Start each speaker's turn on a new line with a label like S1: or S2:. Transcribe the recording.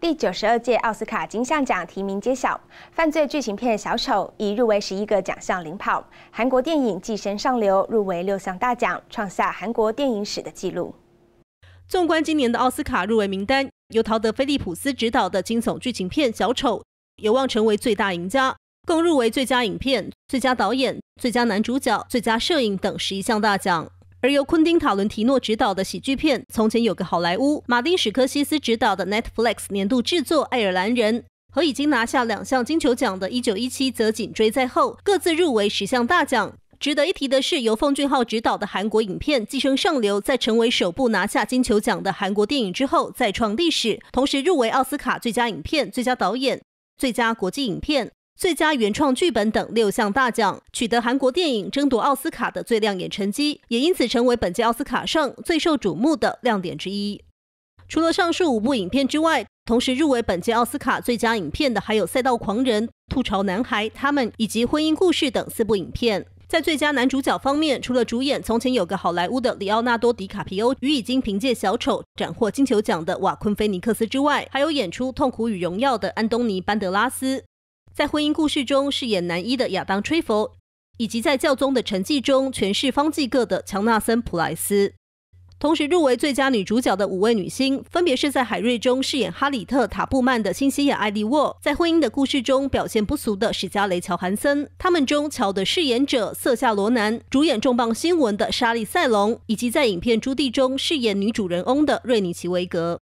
S1: 第九十二届奥斯卡金像奖提名揭晓，犯罪剧情片《小丑》已入围十一个奖项领跑。韩国电影《寄生上流》入围六项大奖，创下韩国电影史的纪录。
S2: 纵观今年的奥斯卡入围名单，由陶德·菲利普斯执导的惊悚剧情片《小丑》有望成为最大赢家，共入围最佳影片、最佳导演、最佳男主角、最佳摄影等十一项大奖。而由昆汀·塔伦提诺执导的喜剧片《从前有个好莱坞》，马丁·史科西斯执导的 Netflix 年度制作《爱尔兰人》，和已经拿下两项金球奖的《1917》则紧追在后，各自入围十项大奖。值得一提的是，由奉俊昊执导的韩国影片《寄生上流》在成为首部拿下金球奖的韩国电影之后，再创历史，同时入围奥斯卡最佳影片、最佳导演、最佳国际影片。最佳原创剧本等六项大奖，取得韩国电影争夺奥斯卡的最亮眼成绩，也因此成为本届奥斯卡上最受瞩目的亮点之一。除了上述五部影片之外，同时入围本届奥斯卡最佳影片的还有《赛道狂人》《吐槽男孩》他们以及《婚姻故事》等四部影片。在最佳男主角方面，除了主演《从前有个好莱坞》的里奥纳多·迪卡皮欧与已经凭借《小丑》斩获金球奖的瓦昆·菲尼克斯之外，还有演出《痛苦与荣耀》的安东尼·班德拉斯。在《婚姻故事》中饰演男一的亚当·吹佛，以及在《教宗的沉寂》中诠释方济各的乔纳森·普莱斯。同时入围最佳女主角的五位女星，分别是在《海瑞》中饰演哈里特·塔布曼的新西雅·艾利沃，在《婚姻的故事》中表现不俗的史嘉蕾·乔韩森。他们中，乔的饰演者瑟夏·罗南，主演重磅新闻的莎莉·塞隆，以及在影片《朱蒂》中饰演女主人翁的瑞尼奇·维格。